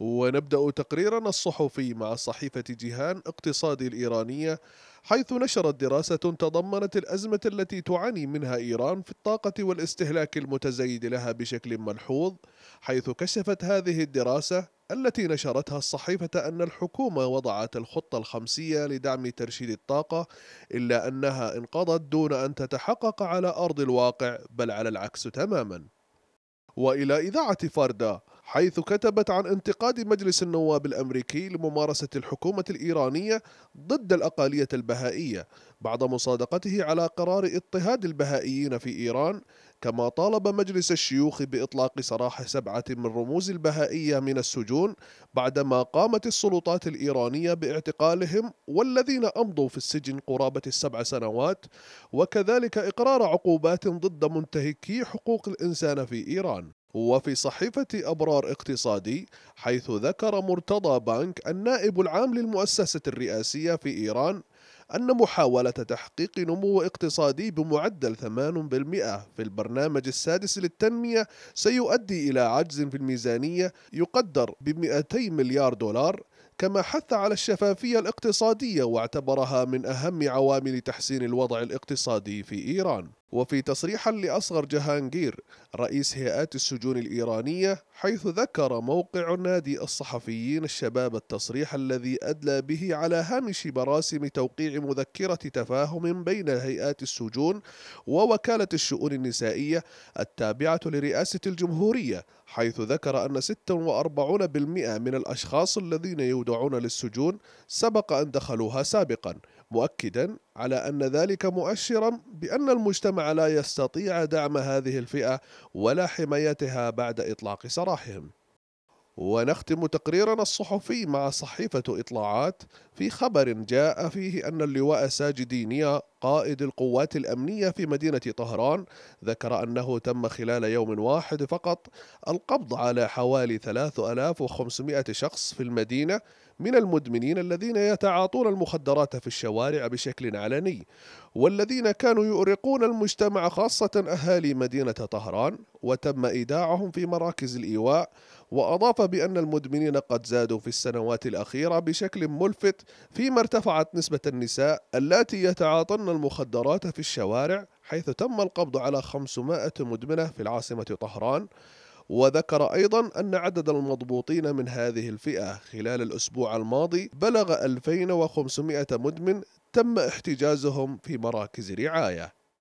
ونبدأ تقريرنا الصحفي مع صحيفة جيهان اقتصادي الإيرانية حيث نشرت دراسة تضمنت الأزمة التي تعاني منها إيران في الطاقة والاستهلاك المتزايد لها بشكل ملحوظ حيث كشفت هذه الدراسة التي نشرتها الصحيفة أن الحكومة وضعت الخطة الخمسية لدعم ترشيد الطاقة إلا أنها انقضت دون أن تتحقق على أرض الواقع بل على العكس تماما وإلى إذاعة فاردا حيث كتبت عن انتقاد مجلس النواب الامريكي لممارسه الحكومه الايرانيه ضد الاقاليه البهائيه بعد مصادقته على قرار اضطهاد البهائيين في ايران كما طالب مجلس الشيوخ باطلاق سراح سبعه من رموز البهائيه من السجون بعدما قامت السلطات الايرانيه باعتقالهم والذين امضوا في السجن قرابه السبع سنوات وكذلك اقرار عقوبات ضد منتهكي حقوق الانسان في ايران وفي صحيفة أبرار اقتصادي حيث ذكر مرتضى بانك النائب العام للمؤسسة الرئاسية في إيران أن محاولة تحقيق نمو اقتصادي بمعدل 8% في البرنامج السادس للتنمية سيؤدي إلى عجز في الميزانية يقدر ب 200 مليار دولار كما حث على الشفافية الاقتصادية واعتبرها من أهم عوامل تحسين الوضع الاقتصادي في إيران وفي تصريح لأصغر جهانجير رئيس هيئات السجون الإيرانية حيث ذكر موقع نادي الصحفيين الشباب التصريح الذي أدلى به على هامش مراسم توقيع مذكرة تفاهم بين هيئات السجون ووكالة الشؤون النسائية التابعة لرئاسة الجمهورية حيث ذكر أن 46% من الأشخاص الذين يودعون للسجون سبق أن دخلوها سابقاً مؤكدا على أن ذلك مؤشرا بأن المجتمع لا يستطيع دعم هذه الفئة ولا حمايتها بعد إطلاق سراحهم ونختم تقريرنا الصحفي مع صحيفة إطلاعات في خبر جاء فيه أن اللواء ساجدي نيا قائد القوات الأمنية في مدينة طهران ذكر أنه تم خلال يوم واحد فقط القبض على حوالي 3500 شخص في المدينة من المدمنين الذين يتعاطون المخدرات في الشوارع بشكل علني والذين كانوا يؤرقون المجتمع خاصة أهالي مدينة طهران وتم إيداعهم في مراكز الإيواء وأضاف بأن المدمنين قد زادوا في السنوات الأخيرة بشكل ملفت فيما ارتفعت نسبة النساء اللاتي يتعاطن يبيعون المخدرات في الشوارع حيث تم القبض على 500 مدمنة في العاصمة طهران وذكر أيضا أن عدد المضبوطين من هذه الفئة خلال الأسبوع الماضي بلغ 2500 مدمن تم احتجازهم في مراكز رعاية